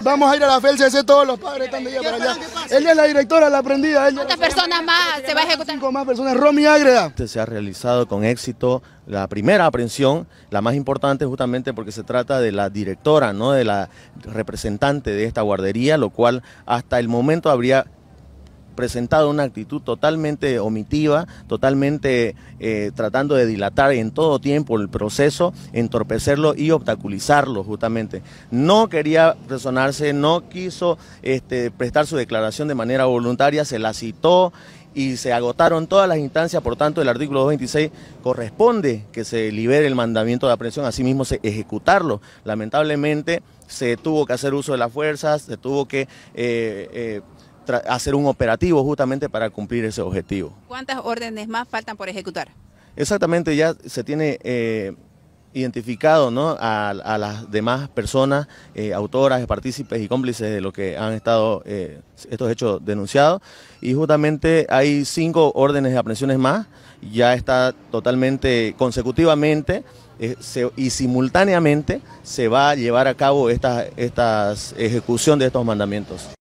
Vamos a ir a la FELCC, todos los padres están de ella para allá. Ella es la directora, la aprendida. ¿Cuántas personas más se va a ejecutar? Cinco más personas, Romy Ágreda. Este se ha realizado con éxito la primera aprehensión, la más importante justamente porque se trata de la directora, no de la representante de esta guardería, lo cual hasta el momento habría presentado una actitud totalmente omitiva, totalmente eh, tratando de dilatar en todo tiempo el proceso, entorpecerlo y obstaculizarlo justamente. No quería resonarse, no quiso este, prestar su declaración de manera voluntaria, se la citó y se agotaron todas las instancias, por tanto el artículo 226 corresponde que se libere el mandamiento de aprehensión, asimismo se ejecutarlo. Lamentablemente se tuvo que hacer uso de las fuerzas, se tuvo que eh, eh, hacer un operativo justamente para cumplir ese objetivo. ¿Cuántas órdenes más faltan por ejecutar? Exactamente, ya se tiene eh, identificado a, las demás personas, eh, autoras, partícipes y cómplices de lo que han estado eh, estos hechos denunciados. Y justamente hay cinco órdenes de aprehensiones más, ya está totalmente consecutivamente y simultáneamente se va a llevar a cabo esta ejecución de estos mandamientos.